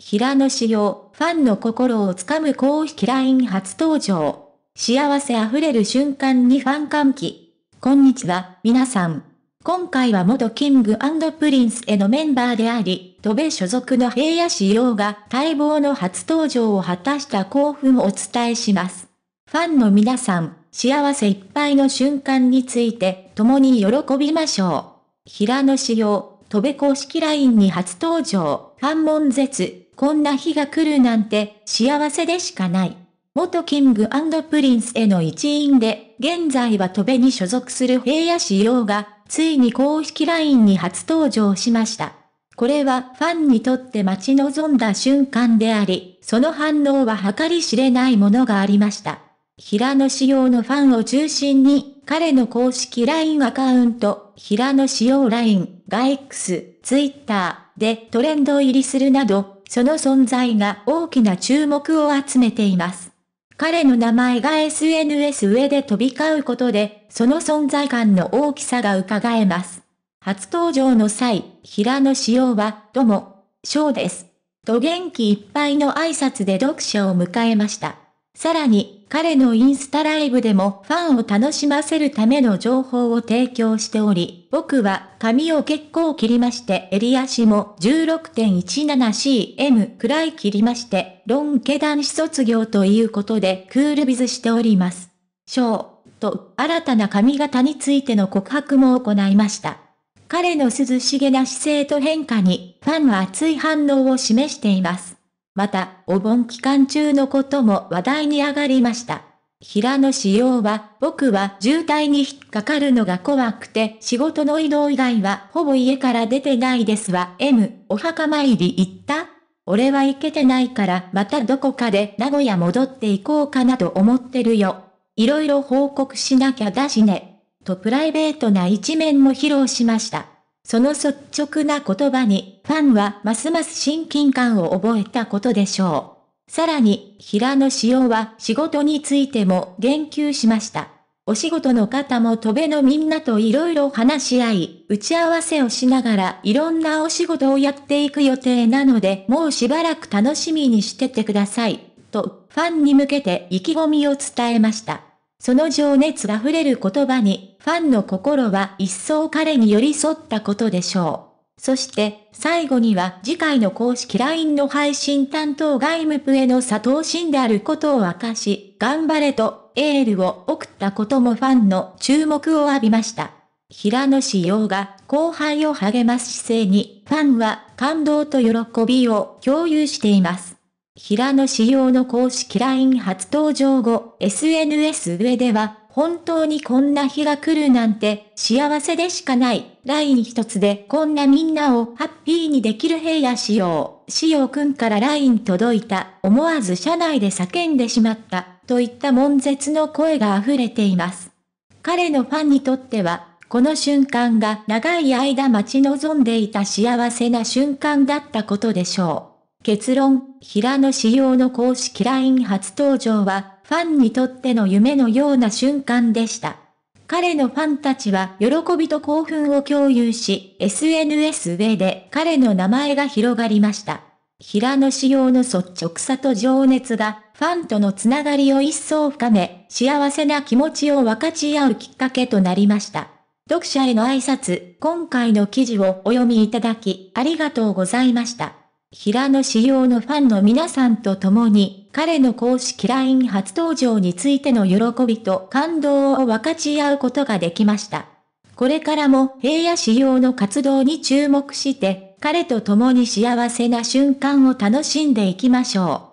平野紫耀、ファンの心をつかむ公式 LINE 初登場。幸せ溢れる瞬間にファン歓喜。こんにちは、皆さん。今回は元キングプリンスへのメンバーであり、戸部所属の平野紫耀が待望の初登場を果たした興奮をお伝えします。ファンの皆さん、幸せいっぱいの瞬間について、共に喜びましょう。平野紫耀、戸部公式 LINE に初登場、ファン問絶。こんな日が来るなんて幸せでしかない。元キングプリンスへの一員で、現在は戸部に所属する平野市陽が、ついに公式 LINE に初登場しました。これはファンにとって待ち望んだ瞬間であり、その反応は計り知れないものがありました。平野市様のファンを中心に、彼の公式 LINE アカウント、平野市様 LINE が X、Twitter でトレンド入りするなど、その存在が大きな注目を集めています。彼の名前が SNS 上で飛び交うことで、その存在感の大きさが伺えます。初登場の際、平野紫耀は、ども、翔です。と元気いっぱいの挨拶で読者を迎えました。さらに、彼のインスタライブでもファンを楽しませるための情報を提供しており、僕は髪を結構切りまして、襟足も 16.17cm くらい切りまして、ロン毛男子卒業ということでクールビズしております。ショーと新たな髪型についての告白も行いました。彼の涼しげな姿勢と変化にファンは熱い反応を示しています。また、お盆期間中のことも話題に上がりました。平野紫耀は、僕は渋滞に引っかかるのが怖くて、仕事の移動以外はほぼ家から出てないですわ。M、お墓参り行った俺は行けてないから、またどこかで名古屋戻って行こうかなと思ってるよ。いろいろ報告しなきゃだしね。とプライベートな一面も披露しました。その率直な言葉に、ファンはますます親近感を覚えたことでしょう。さらに、平野紫耀は仕事についても言及しました。お仕事の方も戸べのみんなといろいろ話し合い、打ち合わせをしながらいろんなお仕事をやっていく予定なので、もうしばらく楽しみにしててください。と、ファンに向けて意気込みを伝えました。その情熱が溢れる言葉に、ファンの心は一層彼に寄り添ったことでしょう。そして、最後には次回の公式 LINE の配信担当外務部への佐藤真であることを明かし、頑張れとエールを送ったこともファンの注目を浴びました。平野志陽が後輩を励ます姿勢に、ファンは感動と喜びを共有しています。平野仕様の公式 LINE 初登場後、SNS 上では、本当にこんな日が来るなんて幸せでしかない。LINE 一つでこんなみんなをハッピーにできる平野仕様。仕様くんから LINE 届いた。思わず車内で叫んでしまった。といった悶絶の声が溢れています。彼のファンにとっては、この瞬間が長い間待ち望んでいた幸せな瞬間だったことでしょう。結論、平野紫耀の公式 LINE 初登場は、ファンにとっての夢のような瞬間でした。彼のファンたちは喜びと興奮を共有し、SNS 上で彼の名前が広がりました。平野紫耀の率直さと情熱が、ファンとのつながりを一層深め、幸せな気持ちを分かち合うきっかけとなりました。読者への挨拶、今回の記事をお読みいただき、ありがとうございました。平野紫耀のファンの皆さんと共に、彼の公式 LINE 初登場についての喜びと感動を分かち合うことができました。これからも平野紫耀の活動に注目して、彼と共に幸せな瞬間を楽しんでいきましょう。